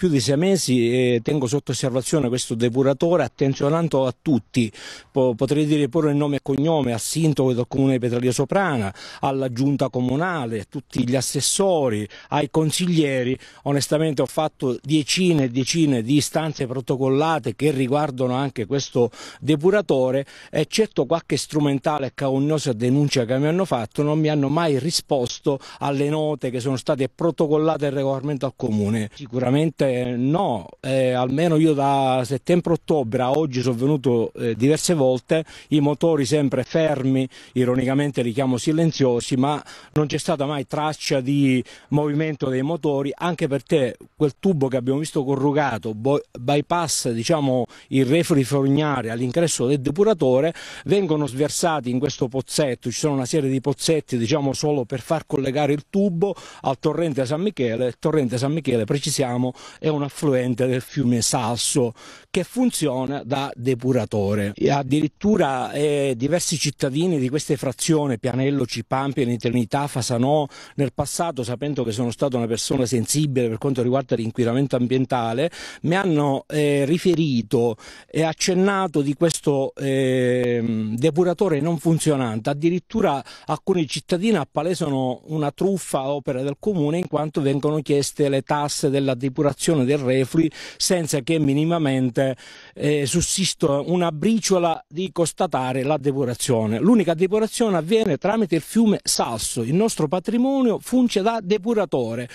più di sei mesi e tengo sotto osservazione questo depuratore attenzionando a tutti, po potrei dire pure il nome e cognome al sindaco del comune di Petralia Soprana, alla giunta comunale, a tutti gli assessori, ai consiglieri, onestamente ho fatto decine e decine di istanze protocollate che riguardano anche questo depuratore eccetto qualche strumentale e caognosa denuncia che mi hanno fatto non mi hanno mai risposto alle note che sono state protocollate regolarmente al comune. Sicuramente no, eh, almeno io da settembre-ottobre a oggi sono venuto eh, diverse volte, i motori sempre fermi, ironicamente li chiamo silenziosi, ma non c'è stata mai traccia di movimento dei motori, anche perché quel tubo che abbiamo visto corrugato bypass diciamo, il refri fognare all'ingresso del depuratore, vengono sversati in questo pozzetto, ci sono una serie di pozzetti diciamo, solo per far collegare il tubo al torrente San Michele, torrente San Michele precisiamo è un affluente del fiume Sasso che funziona da depuratore. E addirittura eh, diversi cittadini di queste frazioni, Pianello, Cipampiani, Trinità, Fasanò, nel passato, sapendo che sono stata una persona sensibile per quanto riguarda l'inquinamento ambientale, mi hanno eh, riferito e accennato di questo eh, depuratore non funzionante. Addirittura alcuni cittadini appalesano una truffa a opera del comune in quanto vengono chieste le tasse della depurazione gestione del reflui senza che minimamente eh, sussista una briciola di constatare la depurazione. L'unica depurazione avviene tramite il fiume Sasso, il nostro patrimonio funge da depuratore.